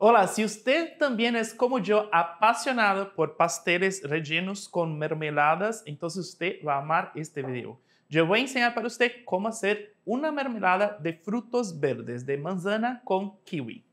Hola, si usted también es como yo apasionado por pasteles rellenos con mermeladas, entonces usted va a amar este video. Yo voy a enseñar para usted cómo hacer una mermelada de frutos verdes, de manzana con kiwi.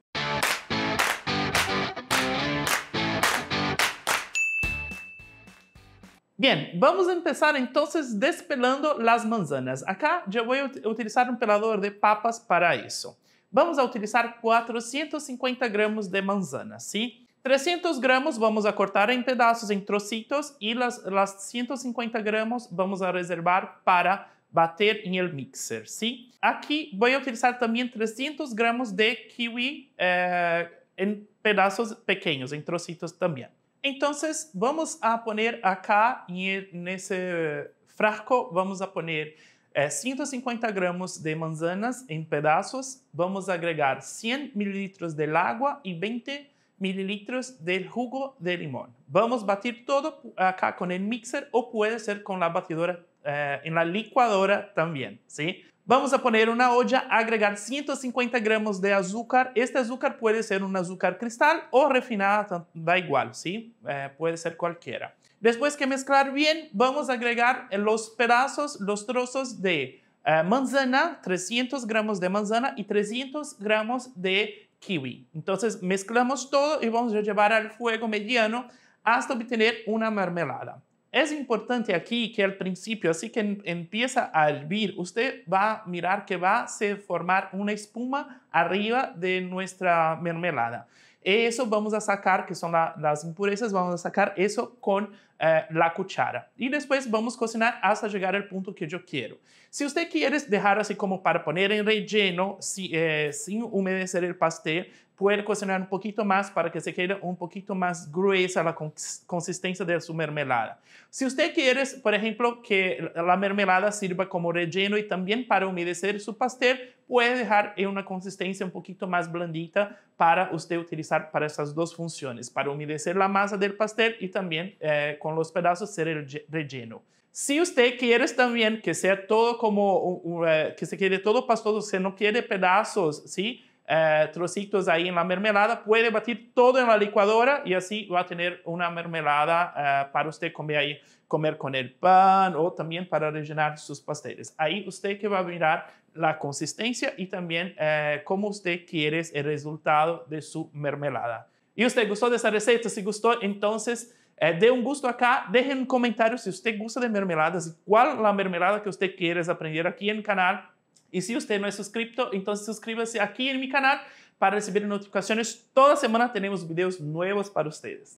Bien, vamos a empezar entonces despelando las manzanas. Acá yo voy a utilizar un pelador de papas para eso. vamos a utilizar 450 gramas de manzana, sim? 300 gramos vamos a cortar em pedaços em trocitos, e as 150 gramos vamos a reservar para bater em el mixer, sim? Aqui vou utilizar também 300 gramas de kiwi eh, em pedaços pequenos, em trocitos também. Então, vamos a poner acá, nesse frasco, vamos a poner 150 e gramos de manzanas en em pedazos. vamos a agregar 100 mililitros del agua y e 20 mililitros del jugo de limón. Vamos a batir todo acá con el mixer o puede ser con la batidora eh, en la licuadora también, ¿sí? Vamos a poner una olla, agregar 150 gramos de azúcar. Este azúcar puede ser un azúcar cristal o refinada, da igual, ¿sí? Eh, puede ser cualquiera. Después que mezclar bien, vamos a agregar los pedazos, los trozos de eh, manzana, 300 gramos de manzana y 300 gramos de kiwi. Entonces mezclamos todo y vamos a llevar al fuego mediano hasta obtener una mermelada. Es importante aquí que al principio, así que em-, empieza a hervir, usted va a mirar que va a se formar una espuma arriba de nuestra mermelada. Eso vamos a sacar, que son las impurezas, vamos a sacar eso con eh, la cuchara. Y después vamos a cocinar hasta llegar al punto que yo quiero. Si usted quiere dejar así como para poner en relleno, eh, sin humedecer el pastel, puede cocinar un poquito más para que se quede un poquito más gruesa la consistencia de su mermelada. Si usted quiere, por ejemplo, que la mermelada sirva como relleno y también para humedecer su pastel, puede dejar en una consistencia un poquito más blandita para usted utilizar para esas dos funciones, para humedecer la masa del pastel y también eh, con los pedazos ser el relleno. Si usted quiere también que sea todo como, eh, que se quede todo pastoso, se no quiere pedazos, ¿sí? Eh, trocitos ahí en la mermelada, puede batir todo en la licuadora y así va a tener una mermelada eh, para usted comer ahí, comer con el pan o también para rellenar sus pasteles. Ahí usted que va a mirar la consistencia y también eh, cómo usted quiere el resultado de su mermelada. ¿Y usted gustó de esa receta? Si gustó, entonces... dé un gusto acá, dejen un comentario si usted gusta de mermeladas cuál la la mermelada que usted quiere aprender en el canal Y si usted no es suscrito, inscreva-se aqui no meu canal para receber notificações. Toda semana temos vídeos novos para vocês.